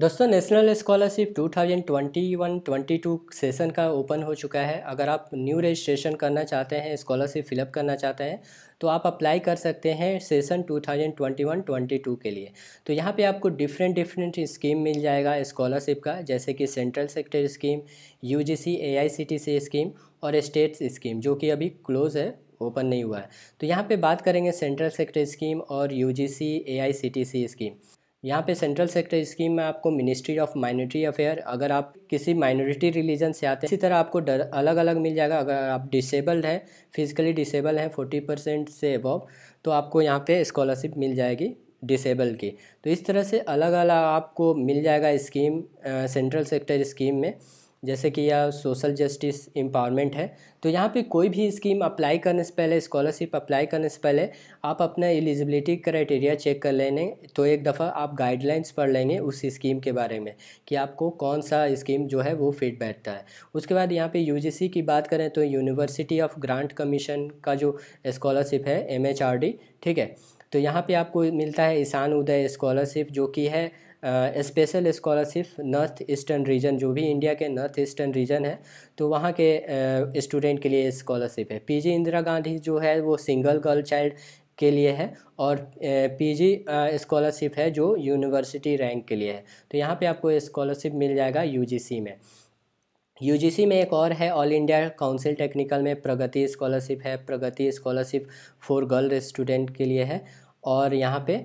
दोस्तों national scholarship 2021-22 session का open हो चुका है अगर आप न्यू रजिस्ट्रेशन करना चाहते हैं स्कॉलरशिप फिलअप करना चाहते हैं तो आप अप्लाई कर सकते हैं सेशन 2021-22 के लिए तो यहाँ पे आपको डिफरेंट डिफरेंट स्कीम मिल जाएगा स्कॉलरशिप का जैसे कि central sector scheme U G scheme और स्टेट्स स्कीम जो कि अभी क्लोज़ है ओपन नहीं हुआ है तो यहाँ पे बात करेंगे सेंट्रल सेक्टर स्कीम और यू जी स्कीम यहाँ पे सेंट्रल सेक्टर स्कीम में आपको मिनिस्ट्री ऑफ माइनॉरिटी अफेयर अगर आप किसी माइनॉरिटी रिलीजन से आते हैं इसी तरह आपको डर अलग अलग मिल जाएगा अगर आप डिसेबल्ड हैं फिजिकली डिसेबल हैं फोर्टी परसेंट से अबव तो आपको यहाँ पे स्कॉलरशिप मिल जाएगी डिसेबल की तो इस तरह से अलग अलग आपको मिल जाएगा स्कीम सेंट्रल सेक्टर स्कीम में जैसे कि यह सोशल जस्टिस एम्पावरमेंट है तो यहाँ पे कोई भी स्कीम अप्लाई करने से पहले स्कॉलरशिप अप्लाई करने से पहले आप अपना एलिजिबिलिटी क्राइटेरिया चेक कर लेने तो एक दफ़ा आप गाइडलाइंस पढ़ लेंगे उस स्कीम के बारे में कि आपको कौन सा स्कीम जो है वो फिट बैठता है उसके बाद यहाँ पे यू की बात करें तो यूनिवर्सिटी ऑफ ग्रांट कमीशन का जो स्कॉलरशिप है एम ठीक है तो यहाँ पे आपको मिलता है ईशान उदय स्कॉलरशिप जो कि है special scholarship north eastern region जो भी इंडिया के नॉर्थ ईस्टर्न रीजन है तो वहाँ के स्टूडेंट के लिए स्कॉलरशिप है पीजी इंदिरा गांधी जो है वो सिंगल गर्ल चाइल्ड के लिए है और पीजी स्कॉलरशिप है जो यूनिवर्सिटी रैंक के लिए है तो यहाँ पे आपको स्कॉलरशिप मिल जाएगा यूजीसी में यूजीसी में एक और है ऑल इंडिया काउंसिल टेक्निकल में प्रगति स्कॉलरशिप है Pragati scholarship for girl student के लिए है और यहाँ पे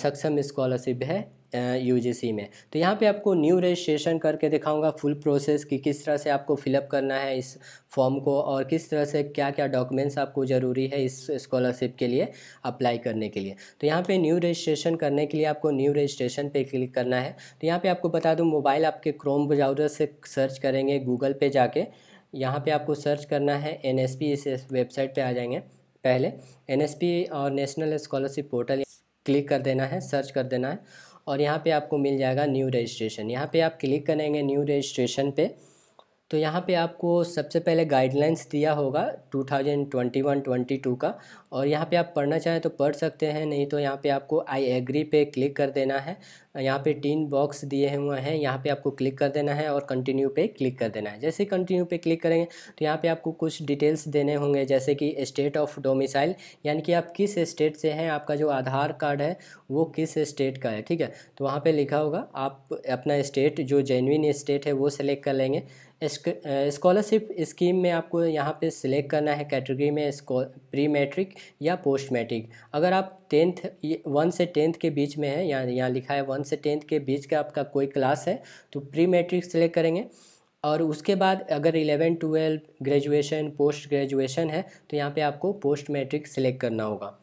सक्षम स्कॉलरशिप है सी में तो यहाँ पे आपको न्यू रजिस्ट्रेशन करके दिखाऊंगा फुल प्रोसेस कि किस तरह से आपको फिलअप करना है इस फॉर्म को और किस तरह से क्या क्या डॉक्यूमेंट्स आपको ज़रूरी है इस स्कॉलरशिप के लिए अप्लाई करने के लिए तो यहाँ पे न्यू रजिस्ट्रेशन करने के लिए आपको न्यू रजिस्ट्रेशन पे क्लिक करना है तो यहाँ पर आपको बता दूँ मोबाइल आपके क्रोम ब्राउज़र से सर्च करेंगे गूगल पे जाके यहाँ पर आपको सर्च करना है एन इस वेबसाइट पर आ जाएंगे पहले एन और नेशनल स्कॉलरशिप पोर्टल क्लिक कर देना है सर्च कर देना है और यहाँ पे आपको मिल जाएगा न्यू रजिस्ट्रेशन यहाँ पे आप क्लिक करेंगे न्यू रजिस्ट्रेशन पे तो यहाँ पे आपको सबसे पहले गाइडलाइंस दिया होगा 2021-22 का और यहाँ पे आप पढ़ना चाहें तो पढ़ सकते हैं नहीं तो यहाँ पे आपको आई एग्री पे क्लिक कर देना है यहाँ पे तीन बॉक्स दिए हुए हैं यहाँ पे आपको क्लिक कर देना है और कंटिन्यू पे क्लिक कर देना है जैसे कंटिन्यू पे क्लिक करेंगे तो यहाँ पे आपको कुछ डिटेल्स देने होंगे जैसे कि स्टेट ऑफ डोमिसाइल यानी कि आप किस स्टेट से हैं आपका जो आधार कार्ड है वो किस स्टेट का है ठीक है तो वहाँ पर लिखा होगा आप अपना स्टेट जो जेनविन स्टेट है वो सेलेक्ट कर लेंगे स्कॉलरशिप स्कीम में आपको यहाँ पे सिलेक्ट करना है कैटेगरी में प्री मैट्रिक या पोस्ट मैट्रिक अगर आप टेंथ वन से टेंथ के बीच में है यहाँ यहाँ लिखा है वन से टेंथ के बीच का आपका कोई क्लास है तो प्री मैट्रिक सिलेक्ट करेंगे और उसके बाद अगर eleven twelve graduation post graduation है तो यहाँ पे आपको पोस्ट मैट्रिक सिलेक्ट करना होगा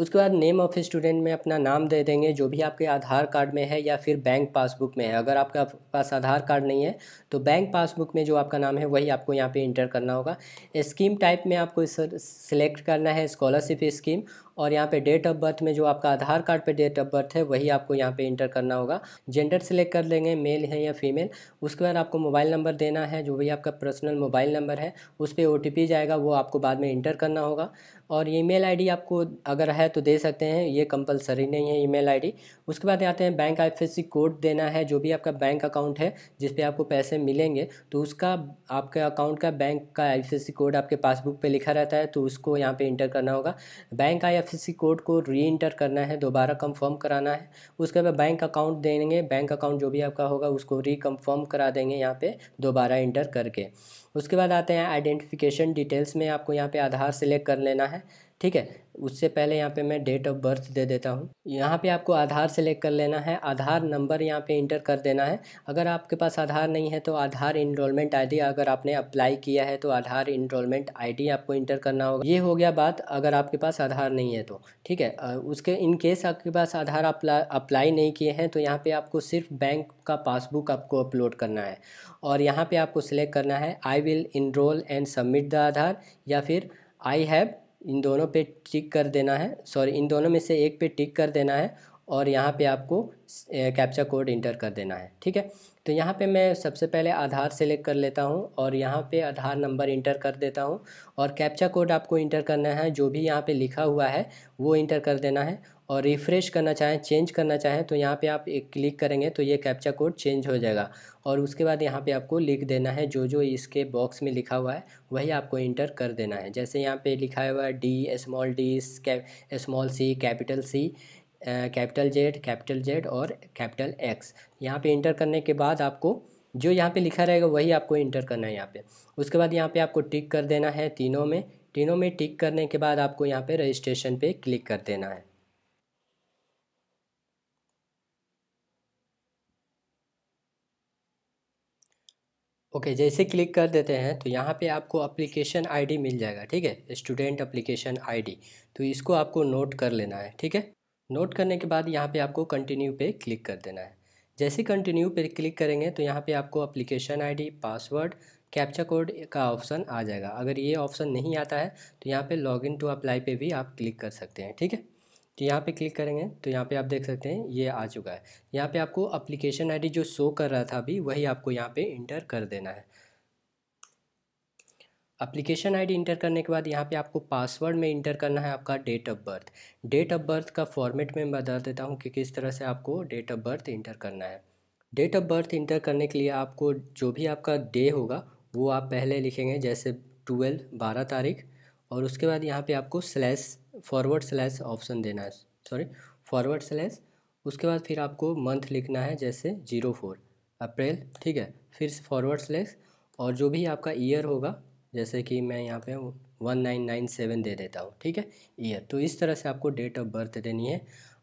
उसके बाद नेम ऑफ स्टूडेंट में अपना नाम दे देंगे जो भी आपके आधार कार्ड में है या फिर बैंक पासबुक में है अगर आपका पास आधार कार्ड नहीं है तो बैंक पासबुक में जो आपका नाम है वही आपको यहाँ पे इंटर करना होगा स्कीम टाइप में आपको सिलेक्ट करना है स्कॉलरशिप स्कीम और यहाँ पे डेट ऑफ बर्थ में जो आपका आधार कार्ड पे डेट ऑफ बर्थ है वही आपको यहाँ पे इंटर करना होगा जेंडर सेलेक्ट कर लेंगे मेल है या फीमेल उसके बाद आपको मोबाइल नंबर देना है जो भी आपका पर्सनल मोबाइल नंबर है उस पर ओ जाएगा वो आपको बाद में इंटर करना होगा और ई मेल आपको अगर है तो दे सकते हैं ये कंपलसरी नहीं है ई मेल उसके बाद आते हैं बैंक आई कोड देना है जो भी आपका बैंक अकाउंट है जिसपे आपको पैसे मिलेंगे तो उसका आपके अकाउंट का बैंक का आई कोड आपके पासबुक पर लिखा रहता है तो उसको यहाँ पर इंटर करना होगा बैंक आई आईएफएससी कोड को री इंटर करना है दोबारा कंफर्म कराना है उसके बाद बैंक अकाउंट देंगे बैंक अकाउंट जो भी आपका होगा उसको रिकन्फर्म करा देंगे यहाँ पे दोबारा इंटर करके उसके बाद आते हैं आइडेंटिफिकेशन डिटेल्स में आपको यहाँ पे आधार सेलेक्ट कर लेना है ठीक है उससे पहले यहाँ पे मैं डेट ऑफ बर्थ दे देता हूँ यहाँ पे आपको आधार सेलेक्ट कर लेना है आधार नंबर यहाँ पे इंटर कर देना है अगर आपके पास आधार नहीं है तो आधार इनरोलमेंट आईडी अगर आपने अप्लाई किया है तो आधार इनरोलमेंट आईडी आपको इंटर करना होगा ये हो गया बात अगर आपके पास आधार नहीं है तो ठीक है उसके इनकेस आपके पास आधार अप्लाई नहीं किए हैं तो यहाँ पर आपको सिर्फ बैंक का पासबुक आपको अपलोड करना है और यहाँ पर आपको सिलेक्ट करना है I will enrol and submit the Aadhaar या फिर आई हैव इन दोनों पे टिक कर देना है सॉरी इन दोनों में से एक पे टिक कर देना है और यहाँ पे आपको कैप्चा कोड इंटर कर देना है ठीक है तो यहाँ पे मैं सबसे पहले आधार सेलेक्ट कर लेता हूँ और यहाँ पे आधार नंबर इंटर कर देता हूँ और कैप्चा कोड आपको इंटर करना है जो भी यहाँ पे लिखा हुआ है वो इंटर कर देना है और रिफ़्रेश करना चाहें चेंज करना चाहें तो यहाँ पे आप एक क्लिक करेंगे तो ये कैप्चा कोड चेंज हो जाएगा और उसके बाद यहाँ पे आपको लिख देना है जो जो इसके बॉक्स में लिखा हुआ है वही आपको इंटर कर देना है जैसे यहाँ पे लिखा हुआ है D small D small C capital C capital Z capital Z और कैपिटल एक्स यहाँ पर इंटर करने के बाद आपको जो यहाँ पर लिखा रहेगा वही आपको इंटर करना है यहाँ पर उसके बाद यहाँ पर आपको टिक कर देना है तीनों में तीनों में टिक करने के बाद आपको यहाँ पर रजिस्ट्रेशन पर क्लिक कर देना है ओके जैसे क्लिक कर देते हैं तो यहाँ पे आपको अप्लीकेशन आईडी मिल जाएगा ठीक है स्टूडेंट अप्लीकेशन आईडी तो इसको आपको नोट कर लेना है ठीक है नोट करने के बाद यहाँ पे आपको कंटिन्यू पे क्लिक कर देना है जैसे कंटिन्यू पे क्लिक करेंगे तो यहाँ पे आपको application ID password captcha code का ऑप्शन आ जाएगा अगर ये ऑप्शन नहीं आता है तो यहाँ पर लॉग इन टू अप्लाई पर भी आप क्लिक कर सकते हैं ठीक है तो यहाँ पे क्लिक करेंगे तो यहाँ पे आप देख सकते हैं ये आ चुका है यहाँ पे आपको अप्लीकेशन आईडी जो शो कर रहा था अभी वही आपको यहाँ पे इंटर कर देना है अप्लीकेशन आईडी इंटर करने के बाद यहाँ पे आपको पासवर्ड में इंटर करना है आपका date of birth date of birth का फॉर्मेट में बता देता हूँ कि किस तरह से आपको डेट ऑफ बर्थ इंटर करना है डेट ऑफ बर्थ इंटर करने के लिए आपको जो भी आपका डे होगा वो आप पहले लिखेंगे जैसे ट्वेल्व बारह तारीख और उसके बाद यहाँ पे आपको स्लैश फॉरवर्ड स्लैश ऑप्शन देना है सॉरी फॉरवर्ड स्लैश उसके बाद फिर आपको मंथ लिखना है जैसे जीरो फोर अप्रैल ठीक है फिर फॉरवर्ड स्लैश और जो भी आपका ईयर होगा जैसे कि मैं यहाँ पे वन नाइन नाइन सेवन दे देता हूँ ठीक है ईयर तो इस तरह से आपको डेट ऑफ बर्थ देनी है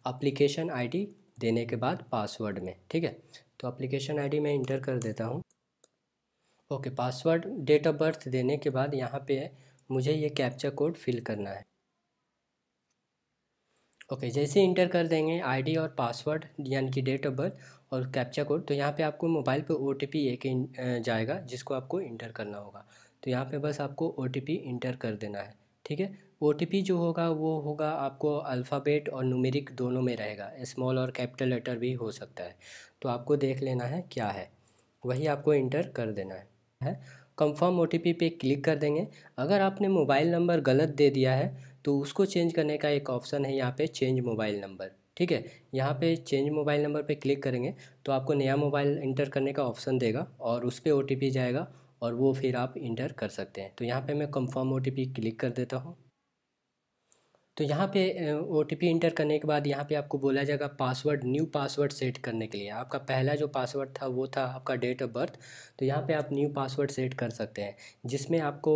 अप्लीकेशन आई देने के बाद पासवर्ड में ठीक है तो अप्लीकेशन आई मैं इंटर कर देता हूँ okay password date of birth देने के बाद यहाँ पे है मुझे ये कैप्चा कोड फिल करना है ओके जैसे इंटर कर देंगे आईडी और पासवर्ड यानी कि डेट ऑफ बर्थ और कैप्चा कोड तो यहाँ पे आपको मोबाइल पे ओ टी एक जाएगा जिसको आपको इंटर करना होगा तो यहाँ पे बस आपको ओ इंटर कर देना है ठीक है ओ जो होगा वो होगा आपको अल्फ़ाबेट और नुमेरिक दोनों में रहेगा स्मॉल और कैपिटल लेटर भी हो सकता है तो आपको देख लेना है क्या है वही आपको इंटर कर देना है, है? कंफर्म ओ पे क्लिक कर देंगे अगर आपने मोबाइल नंबर गलत दे दिया है तो उसको चेंज करने का एक ऑप्शन है यहाँ पे चेंज मोबाइल नंबर ठीक है यहाँ पे चेंज मोबाइल नंबर पे क्लिक करेंगे तो आपको नया मोबाइल इंटर करने का ऑप्शन देगा और उस पर ओ जाएगा और वो फिर आप इंटर कर सकते हैं तो यहाँ पे मैं कंफर्म ओ क्लिक कर देता हूँ तो यहाँ पे ओ इंटर करने के बाद यहाँ पे आपको बोला जाएगा पासवर्ड न्यू पासवर्ड सेट करने के लिए आपका पहला जो पासवर्ड था वो था आपका डेट ऑफ बर्थ तो यहाँ पे आप न्यू पासवर्ड सेट कर सकते हैं जिसमें आपको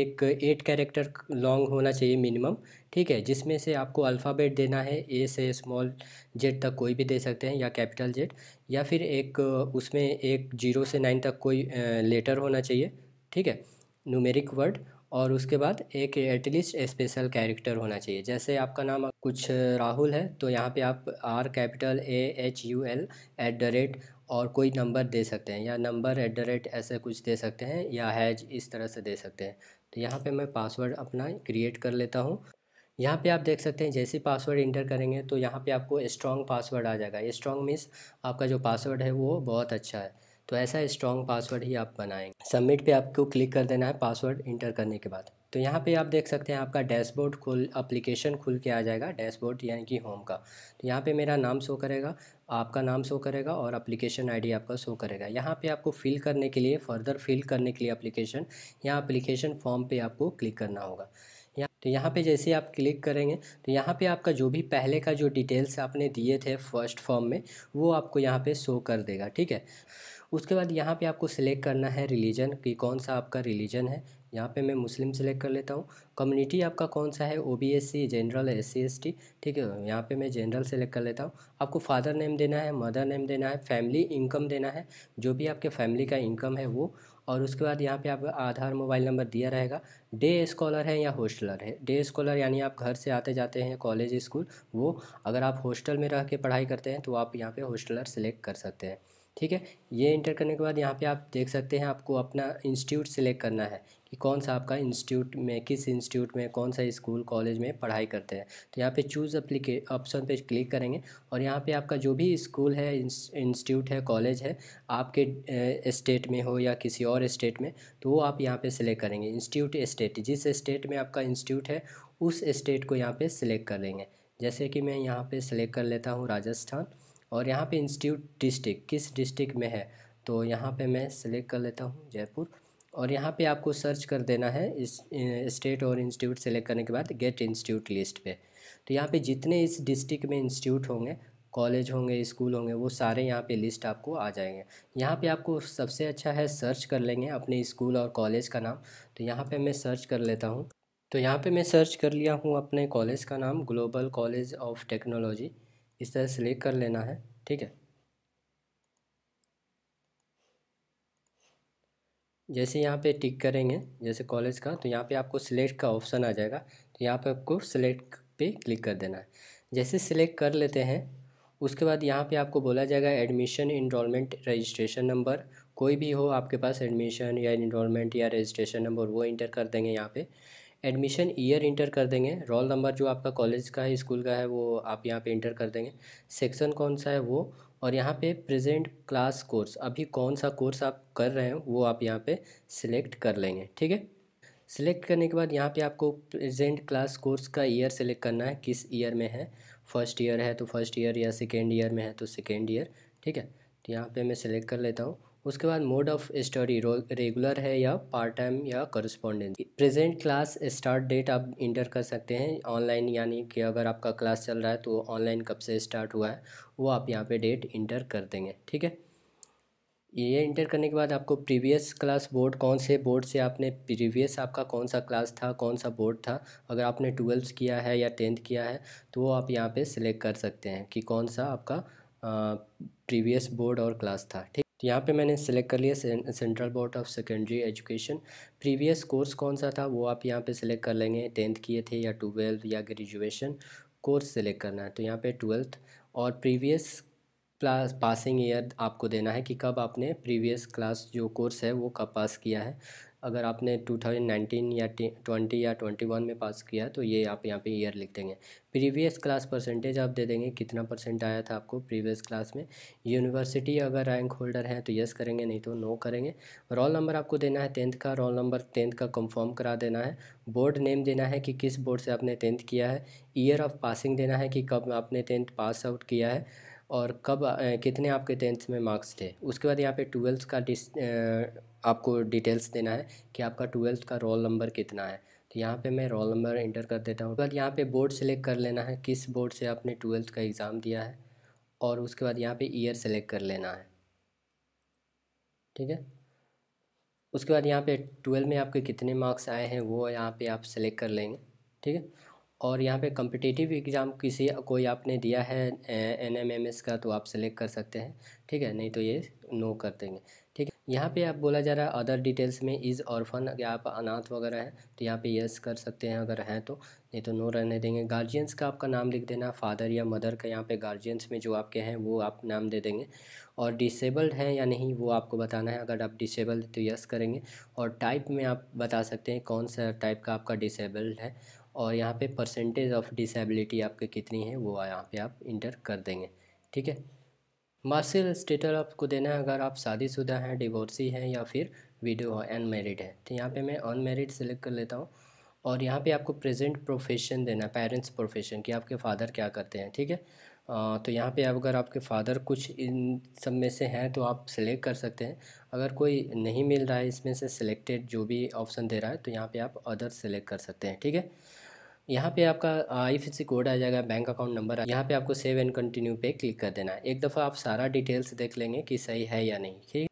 एक एट कैरेक्टर लॉन्ग होना चाहिए मिनिमम ठीक है जिसमें से आपको अल्फ़ाबेट देना है ए से स्मॉल जेड तक कोई भी दे सकते हैं या कैपिटल जेड या फिर एक उसमें एक जीरो से नाइन तक कोई लेटर होना चाहिए ठीक है न्यूमेरिक वर्ड और उसके बाद एक एटलीस्ट स्पेशल कैरेक्टर होना चाहिए जैसे आपका नाम कुछ राहुल है तो यहाँ पे आप R capital A H U L at the rate और कोई नंबर दे सकते हैं या नंबर एट द रेट ऐसे कुछ दे सकते हैं या हैज इस तरह से दे सकते हैं तो यहाँ पे मैं पासवर्ड अपना क्रिएट कर लेता हूँ यहाँ पे आप देख सकते हैं जैसे पासवर्ड इंटर करेंगे तो यहाँ पे आपको स्ट्रॉन्ग पासवर्ड आ जाएगा स्ट्रॉन्ग मीन्स आपका जो पासवर्ड है वो बहुत अच्छा है तो ऐसा स्ट्रॉन्ग पासवर्ड ही आप बनाएंगे सबमिट पे आपको क्लिक कर देना है पासवर्ड इंटर करने के बाद तो यहाँ पे आप देख सकते हैं आपका डैशबोर्ड खुल अप्लीकेशन खुल के आ जाएगा डैशबोर्ड यानी कि होम का तो यहाँ पे मेरा नाम शो करेगा आपका नाम शो करेगा और अप्लीकेशन आईडी आपका शो करेगा यहाँ पे आपको फिल करने के लिए फर्दर फिल करने के लिए अप्लीकेशन यहाँ अप्लीकेशन फॉर्म पे आपको क्लिक करना होगा यहाँ तो यहाँ पे जैसे आप क्लिक करेंगे तो यहाँ पे आपका जो भी पहले का जो डिटेल्स आपने दिए थे फर्स्ट फॉर्म में वो आपको यहाँ पे शो कर देगा ठीक है उसके बाद यहाँ पे आपको सिलेक्ट करना है रिलीजन कि कौन सा आपका रिलीजन है यहाँ पे मैं मुस्लिम सेलेक्ट कर लेता हूँ कम्युनिटी आपका कौन सा है O B S C general S C S T ठीक है यहाँ पे मैं जनरल सेलेक्ट कर लेता हूँ आपको फादर नेम देना है मदर नेम देना है फैमिली इनकम देना है जो भी आपके फैमिली का इनकम है वो और उसके बाद यहाँ पे आप आधार मोबाइल नंबर दिया रहेगा डे स्कॉलर है या हॉस्टलर है डे स्कॉलर यानी आप घर से आते जाते हैं कॉलेज स्कूल वो अगर आप हॉस्टल में रह के पढ़ाई करते हैं तो आप यहाँ पे हॉस्टलर सेलेक्ट कर सकते हैं ठीक है ये इंटर करने के बाद यहाँ पे आप देख सकते हैं आपको अपना इंस्टीट्यूट सिलेक्ट करना है कि कौन सा आपका इंस्टीट्यूट में किस इंस्टीट्यूट में कौन सा स्कूल कॉलेज में पढ़ाई करते हैं तो यहाँ पे चूज़ अप्लीके ऑप्शन पे क्लिक करेंगे और यहाँ पे आपका जो भी स्कूल है इंस्टीट्यूट है कॉलेज है आपके स्टेट में हो या किसी और स्टेट में तो वो आप यहाँ पे सिलेक्ट करेंगे इंस्टीट्यूट स्टेट जिस स्टेट में आपका इंस्टीट्यूट है उस स्टेट को यहाँ पर सिलेक्ट कर लेंगे जैसे कि मैं यहाँ पर सिलेक्ट कर लेता हूँ राजस्थान और यहाँ पे इंस्टीट्यूट डिस्ट्रिक्ट किस डिस्ट्रिक्ट में है तो यहाँ पे मैं सिलेक्ट कर लेता हूँ जयपुर और यहाँ पे आपको सर्च कर देना है इस स्टेट और इंस्टीट्यूट सेलेक्ट करने के बाद गेट इंस्टीट्यूट लिस्ट पे तो यहाँ पे जितने इस डिस्ट्रिक्ट में इंस्टीट्यूट होंगे कॉलेज होंगे स्कूल होंगे वो सारे यहाँ पे लिस्ट आपको आ जाएंगे यहाँ पे आपको सबसे अच्छा है सर्च कर लेंगे अपने स्कूल और कॉलेज का नाम तो यहाँ पर मैं सर्च कर लेता हूँ तो यहाँ पर मैं सर्च कर लिया हूँ अपने कॉलेज का नाम ग्लोबल कॉलेज ऑफ टेक्नोलॉजी इस तरह सेलेक्ट कर लेना है ठीक है जैसे यहाँ पे टिक करेंगे जैसे कॉलेज का तो यहाँ पे आपको सिलेक्ट का ऑप्शन आ जाएगा तो यहाँ पे आपको सिलेक्ट पे क्लिक कर देना है जैसे सिलेक्ट कर लेते हैं उसके बाद यहाँ पे आपको बोला जाएगा एडमिशन इनरोलमेंट रजिस्ट्रेशन नंबर कोई भी हो आपके पास एडमिशन या इनरोलमेंट या रजिस्ट्रेशन नंबर वो इंटर कर देंगे यहाँ पे एडमिशन ईयर इंटर कर देंगे रोल नंबर जो आपका कॉलेज का है स्कूल का है वो आप यहाँ पे इंटर कर देंगे सेक्शन कौन सा है वो और यहाँ पे प्रेजेंट क्लास कोर्स अभी कौन सा कोर्स आप कर रहे हैं वो आप यहाँ पे सिलेक्ट कर लेंगे ठीक है सिलेक्ट करने के बाद यहाँ पे आपको प्रेजेंट क्लास कोर्स का ईयर सेलेक्ट करना है किस ईयर में है फर्स्ट ईयर है तो फर्स्ट ईयर या सेकेंड ईयर में है तो सेकेंड ईयर ठीक है तो यहाँ पर मैं सिलेक्ट कर लेता हूँ उसके बाद मोड ऑफ स्टडी रेगुलर है या पार्ट टाइम या correspondence present class start date आप इंटर कर सकते हैं ऑनलाइन यानी कि अगर आपका क्लास चल रहा है तो ऑनलाइन कब से स्टार्ट हुआ है वो आप यहाँ पे डेट इंटर कर देंगे ठीक है ये इंटर करने के बाद आपको प्रीवियस क्लास बोर्ड कौन से बोर्ड से आपने प्रीवियस आपका कौन सा क्लास था कौन सा बोर्ड था अगर आपने ट्वेल्थ किया है या टेंथ किया है तो वो आप यहाँ पे सिलेक्ट कर सकते हैं कि कौन सा आपका प्रीवियस बोर्ड और क्लास था ठीक तो यहाँ पे मैंने सेलेक्ट कर लिया central board of secondary education previous course कौन सा था वो आप यहाँ पे सेलेक्ट कर लेंगे टेंथ किए थे या ट्वेल्थ या ग्रेजुएशन कोर्स सेलेक्ट करना है तो यहाँ पे ट्वेल्थ और प्रीवियस क्लास पासिंग ईयर आपको देना है कि कब आपने प्रीवियस क्लास जो कोर्स है वो कब पास किया है अगर आपने 2019 या 20 या 21 में पास किया तो ये आप यहाँ पे ईयर लिख देंगे प्रीवियस क्लास परसेंटेज आप दे देंगे कितना परसेंट आया था आपको प्रीवियस क्लास में यूनिवर्सिटी अगर रैंक होल्डर हैं तो यस करेंगे नहीं तो नो करेंगे रोल नंबर आपको देना है टेंथ का रोल नंबर टेंथ का कंफर्म करा देना है बोर्ड नेम देना है कि किस बोर्ड से आपने टेंथ किया है ईयर ऑफ पासिंग देना है कि कब आपने टेंथ पास आउट किया है और कब कितने आपके टेंथ में मार्क्स थे उसके बाद यहाँ पे ट्वेल्थ का डिस आपको डिटेल्स देना है कि आपका ट्वेल्थ का रोल नंबर कितना है तो यहाँ पे मैं रोल नंबर इंटर कर देता हूँ बाद यहाँ पे बोर्ड सेलेक्ट कर लेना है किस बोर्ड से आपने ट्वेल्थ का एग्ज़ाम दिया है और उसके बाद यहाँ पे ईयर सेलेक्ट कर लेना है ठीक है उसके बाद यहाँ पे ट्वेल्थ में आपके कितने मार्क्स आए हैं वो यहाँ पर आप सेलेक्ट कर लेंगे ठीक है और यहाँ पर कम्पिटेटिव एग्ज़ाम किसी कोई आपने दिया है एन एम एम एस का तो आप सेलेक्ट कर सकते हैं ठीक है नहीं तो ये नो कर देंगे ठीक है यहाँ पे आप बोला जा रहा है अदर डिटेल्स में इज़ ऑर्फन अगर आप अनाथ वगैरह हैं तो यहाँ पे यस कर सकते हैं अगर हैं तो नहीं तो नो रहने देंगे गार्जियंस का आपका नाम लिख देना फादर या मदर का यहाँ पे गार्जियंस में जो आपके हैं वो आप नाम दे देंगे और डिसेबल्ड हैं या नहीं वो आपको बताना है अगर आप डिसेबल्ड तो यस करेंगे और टाइप में आप बता सकते हैं कौन सा टाइप का आपका डिसेबल्ड है और यहाँ परसेंटेज ऑफ डिसेबिलिटी आपके कितनी है वो यहाँ पर आप इंटर कर देंगे ठीक है मार्शल स्टेटर आपको देना है अगर आप शादीशुदा हैं डिवोर्सी हैं या फिर वीडियो है अनमेरिड है तो यहाँ पे मैं अनमेरिड सेलेक्ट कर लेता हूँ और यहाँ पे आपको प्रेजेंट प्रोफेशन देना है पेरेंट्स प्रोफेशन कि आपके फादर क्या करते हैं ठीक है आ, तो यहाँ पे अगर आपके फादर कुछ इन सब में से हैं तो आप सिलेक्ट कर सकते हैं अगर कोई नहीं मिल रहा है इसमें से सिलेक्टेड जो भी ऑप्शन दे रहा है तो यहाँ पर आप अदर सेलेक्ट कर सकते हैं ठीक है यहाँ पे आपका आई एफ कोड आ जाएगा बैंक अकाउंट नंबर यहाँ पे आपको सेव एंड कंटिन्यू पे क्लिक कर देना है एक दफ़ा आप सारा डिटेल्स देख लेंगे कि सही है या नहीं ठीक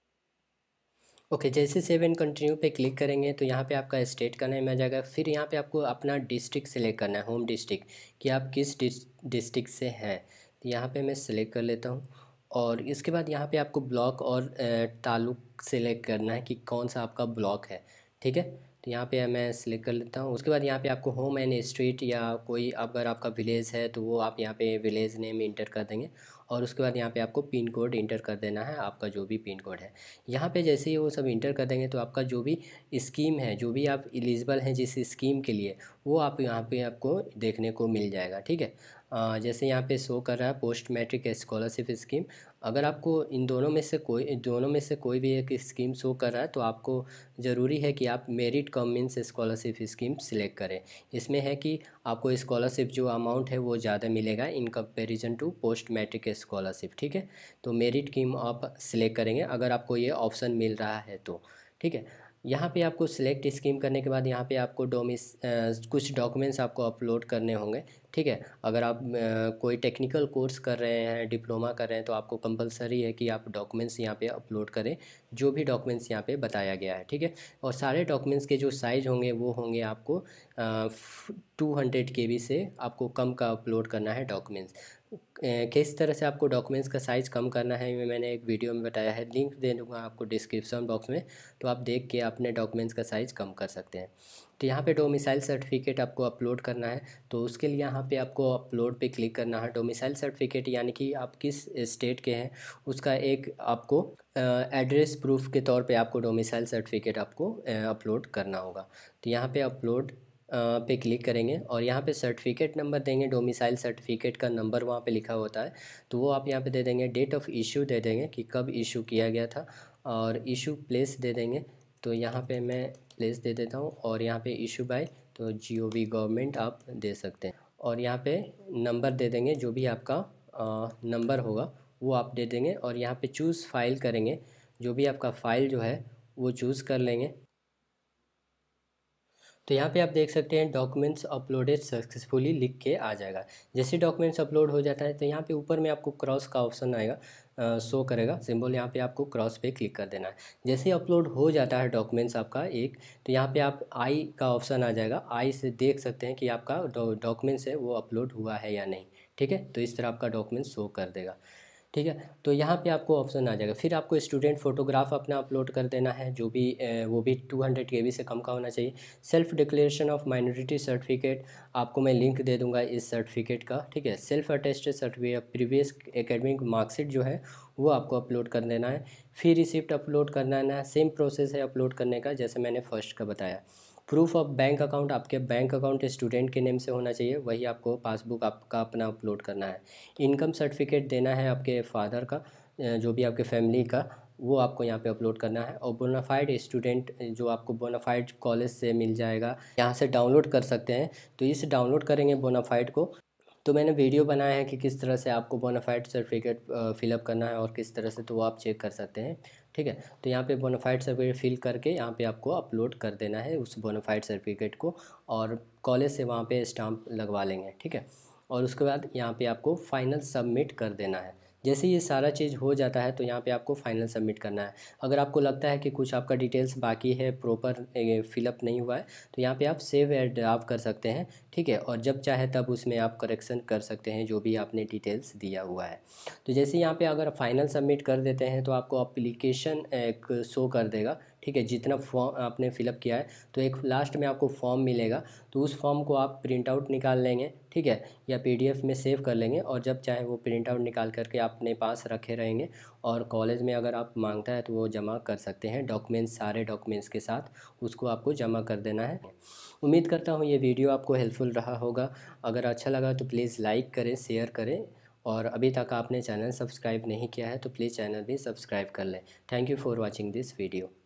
ओके okay, जैसे सेव एंड कंटिन्यू पे क्लिक करेंगे तो यहाँ पे आपका स्टेट का नेम आ जाएगा फिर यहाँ पे आपको अपना डिस्ट्रिक्ट सेलेक्ट करना है होम डिस्ट्रिक्ट कि आप किस डिस्ट्रिक्ट से हैं तो यहाँ पे मैं सेलेक्ट कर लेता हूँ और इसके बाद यहाँ पे आपको ब्लॉक और ताल्लुक सेलेक्ट करना है कि कौन सा आपका ब्लॉक है ठीक है तो यहाँ पे मैं सिलेक्ट कर लेता हूँ उसके बाद यहाँ पे आपको होम एंड स्ट्रीट या कोई अगर आपका विलेज है तो वो आप यहाँ पे विलेज नेम इंटर कर देंगे और उसके बाद यहाँ पे आपको पिन कोड इंटर कर देना है आपका जो भी पिन कोड है यहाँ पे जैसे ही वो सब इंटर कर देंगे तो आपका जो भी स्कीम है जो भी आप एलिजिबल हैं जिस स्कीम के लिए वो आप यहाँ पर आपको देखने को मिल जाएगा ठीक है जैसे यहाँ पे शो कर रहा है पोस्ट मैट्रिक स्कॉलरशिप स्कीम अगर आपको इन दोनों में से कोई दोनों में से कोई भी एक स्कीम शो कर रहा है तो आपको ज़रूरी है कि आप merit cum means scholarship scheme select करें इसमें है कि आपको स्कॉलरशिप जो अमाउंट है वो ज़्यादा मिलेगा in comparison to post matric scholarship ठीक है तो मेरिट स्कीम आप सिलेक्ट करेंगे अगर आपको ये ऑप्शन मिल रहा है तो ठीक है यहाँ पे आपको सिलेक्ट स्कीम करने के बाद यहाँ पे आपको डोमिस कुछ डॉक्यूमेंट्स आपको अपलोड करने होंगे ठीक है अगर आप आ, कोई टेक्निकल कोर्स कर रहे हैं डिप्लोमा कर रहे हैं तो आपको कंपलसरी है कि आप डॉक्यूमेंट्स यहाँ पे अपलोड करें जो भी डॉक्यूमेंट्स यहाँ पे बताया गया है ठीक है और सारे डॉक्यूमेंट्स के जो साइज़ होंगे वो होंगे आपको टू हंड्रेड के बी से आपको कम का अपलोड करना है डॉक्यूमेंट्स किस तरह से आपको डॉक्यूमेंट्स का साइज़ कम करना है मैंने एक वीडियो में बताया है लिंक दे दूँगा आपको डिस्क्रिप्शन बॉक्स में तो आप देख के अपने डॉक्यूमेंट्स का साइज़ कम कर सकते हैं तो यहाँ पे डोमिसाइल सर्टिफिकेट आपको अपलोड करना है तो उसके लिए यहाँ पे आपको अपलोड पे क्लिक करना है डोमिसाइल सर्टिफिकेट यानी कि आप किस स्टेट के हैं उसका एक आपको एड्रेस प्रूफ के तौर पे आपको डोमिसाइल सर्टिफिकेट आपको अपलोड करना होगा तो यहाँ पे अपलोड पे क्लिक करेंगे और यहाँ पे सर्टिफिकेट नंबर देंगे डोमिसाइल सर्टिफिकेट का नंबर वहाँ पे लिखा होता है तो वो आप यहाँ पे दे देंगे डेट ऑफ इशू दे देंगे कि कब इशू किया गया था और इशू प्लेस दे देंगे तो यहाँ पे मैं प्लेस दे देता हूँ और यहाँ पे इशू बाय तो जी गवर्नमेंट आप दे सकते हैं और यहाँ पर नंबर दे देंगे जो भी आपका नंबर होगा वो आप दे देंगे और यहाँ पर चूज़ फाइल करेंगे जो भी आपका फ़ाइल जो है वो चूज़ कर लेंगे तो यहाँ पे आप देख सकते हैं डॉक्यूमेंट्स अपलोडेड सक्सेसफुली लिख के आ जाएगा जैसे डॉक्यूमेंट्स अपलोड हो जाता है तो यहाँ पे ऊपर में आपको क्रॉस का ऑप्शन आएगा आ, शो करेगा सिंबल यहाँ पे आपको क्रॉस पे क्लिक कर देना है जैसे अपलोड हो जाता है डॉक्यूमेंट्स आपका एक तो यहाँ पे आप आई का ऑप्शन आ जाएगा आई से देख सकते हैं कि आपका डॉक्यूमेंट्स है वो अपलोड हुआ है या नहीं ठीक है तो इस तरह आपका डॉक्यूमेंट शो कर देगा ठीक है तो यहाँ पे आपको ऑप्शन आ जाएगा फिर आपको स्टूडेंट फोटोग्राफ अपना अपलोड कर देना है जो भी वो भी 200 के से कम का होना चाहिए self declaration of minority certificate आपको मैं लिंक दे दूंगा इस सर्टिफिकेट का ठीक है self attested certificate previous academic marksheet जो है वो आपको अपलोड कर देना है फिर रिसिप्ट अपलोड करना है सेम प्रोसेस है अपलोड करने का जैसे मैंने फर्स्ट का बताया प्रूफ ऑफ बैंक अकाउंट आपके बैंक अकाउंट स्टूडेंट के नेम से होना चाहिए वही आपको पासबुक आपका अपना अपलोड करना है इनकम सर्टिफिकेट देना है आपके फादर का जो भी आपके फैमिली का वो आपको यहाँ पे अपलोड करना है और बोनाफाइड स्टूडेंट जो आपको बोनाफाइड कॉलेज से मिल जाएगा यहाँ से डाउनलोड कर सकते हैं तो इसे डाउनलोड करेंगे बोनाफाइड को तो मैंने वीडियो बनाया है कि किस तरह से आपको बोनाफाइड सर्टिफिकेट फिलअप करना है और किस तरह से तो वो आप चेक कर सकते हैं ठीक है तो यहाँ पे बोनाफाइड सर्टिफिकेट फिल करके यहाँ पे आपको अपलोड कर देना है उस बोनाफाइड सर्टिफिकेट को और कॉलेज से वहाँ पे स्टाम्प लगवा लेंगे ठीक है और उसके बाद यहाँ पे आपको फाइनल सबमिट कर देना है जैसे ये सारा चीज़ हो जाता है तो यहाँ पे आपको फाइनल सबमिट करना है अगर आपको लगता है कि कुछ आपका डिटेल्स बाकी है प्रॉपर फिलअप नहीं हुआ है तो यहाँ पे आप सेव एड ड्राफ्ट कर सकते हैं ठीक है और जब चाहे तब उसमें आप करेक्शन कर सकते हैं जो भी आपने डिटेल्स दिया हुआ है तो जैसे यहाँ पे अगर फाइनल सबमिट कर देते हैं तो आपको अप्लीकेशन एक शो कर देगा ठीक है जितना फॉर्म आपने फिलअप किया है तो एक लास्ट में आपको फॉर्म मिलेगा तो उस फॉर्म को आप प्रिंट आउट निकाल लेंगे ठीक है या पीडीएफ में सेव कर लेंगे और जब चाहे वो प्रिंट आउट निकाल करके अपने पास रखे रहेंगे और कॉलेज में अगर आप मांगता है तो वो जमा कर सकते हैं डॉक्यूमेंट्स सारे डॉक्यूमेंट्स के साथ उसको आपको जमा कर देना है उम्मीद करता हूँ ये वीडियो आपको हेल्पफुल रहा होगा अगर अच्छा लगा तो प्लीज़ लाइक करें शेयर करें और अभी तक आपने चैनल सब्सक्राइब नहीं किया है तो प्लीज़ चैनल भी सब्सक्राइब कर लें thank you for watching this video